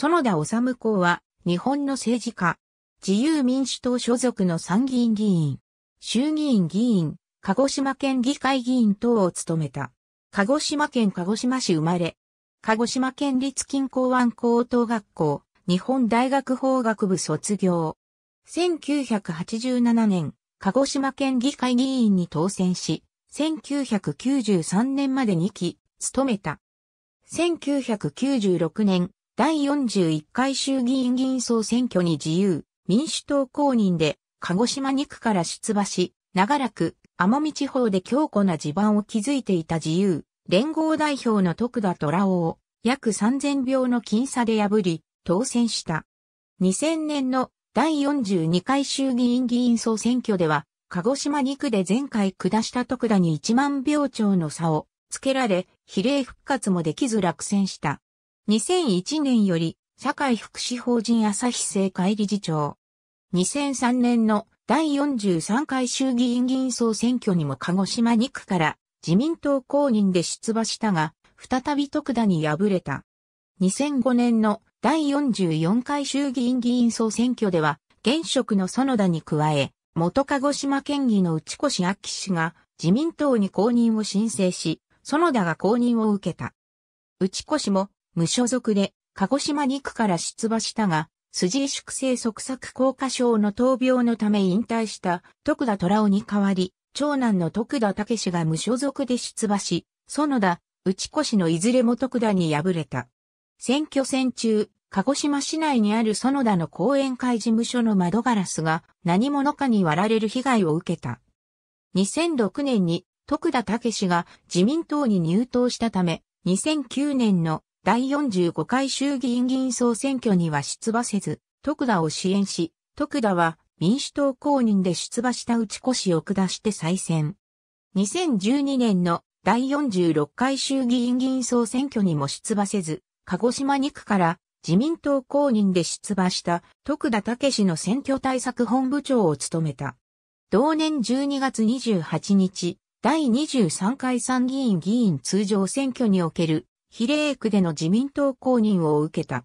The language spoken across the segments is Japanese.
園田治公は、日本の政治家、自由民主党所属の参議院議員、衆議院議員、鹿児島県議会議員等を務めた。鹿児島県鹿児島市生まれ、鹿児島県立近郊湾高等学校、日本大学法学部卒業。1987年、鹿児島県議会議員に当選し、1993年まで2期、務めた。1996年、第41回衆議院議員総選挙に自由、民主党公認で、鹿児島2区から出馬し、長らく、奄美地方で強固な地盤を築いていた自由、連合代表の徳田虎を、約3000票の僅差で破り、当選した。2000年の第42回衆議院議員総選挙では、鹿児島2区で前回下した徳田に1万票超の差をつけられ、比例復活もできず落選した。2001年より、社会福祉法人朝日政会理事長。2003年の第43回衆議院議員総選挙にも鹿児島2区から自民党公認で出馬したが、再び徳田に敗れた。2005年の第44回衆議院議員総選挙では、現職の園田に加え、元鹿児島県議の内越明氏が自民党に公認を申請し、園田が公認を受けた。内越も無所属で、鹿児島2区から出馬したが、筋萎縮性側索硬化症の闘病のため引退した徳田虎尾に代わり、長男の徳田武が無所属で出馬し、園田、内越のいずれも徳田に敗れた。選挙戦中、鹿児島市内にある園田の後援会事務所の窓ガラスが何者かに割られる被害を受けた。2006年に徳田武史が自民党に入党したため、2009年の第45回衆議院議員総選挙には出馬せず、徳田を支援し、徳田は民主党公認で出馬した内越を下して再選。2012年の第46回衆議院議員総選挙にも出馬せず、鹿児島2区から自民党公認で出馬した徳田武氏の選挙対策本部長を務めた。同年12月28日、第23回参議院議員通常選挙における比例区での自民党公認を受けた。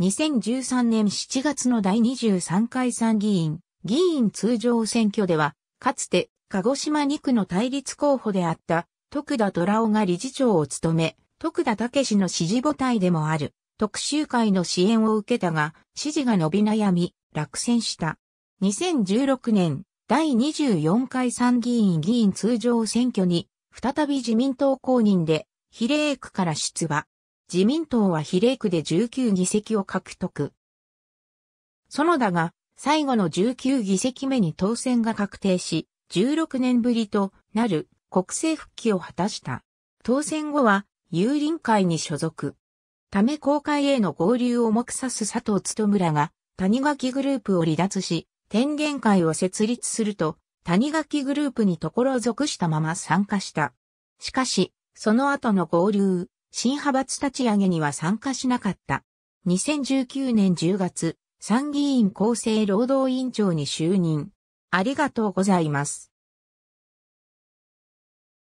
2013年7月の第23回参議院、議員通常選挙では、かつて鹿児島2区の対立候補であった徳田虎尾が理事長を務め、徳田武氏の支持母体でもある特集会の支援を受けたが、支持が伸び悩み、落選した。2016年、第24回参議院議員通常選挙に、再び自民党公認で比例区から出馬。自民党は比例区で19議席を獲得。園田が最後の19議席目に当選が確定し、16年ぶりとなる国政復帰を果たした。当選後は、有林会に所属。ため公会への合流を目指す佐藤務らが、谷垣グループを離脱し、天元会を設立すると、谷垣グループに所属したまま参加した。しかし、その後の合流、新派閥立ち上げには参加しなかった。2019年10月、参議院厚生労働委員長に就任。ありがとうございます。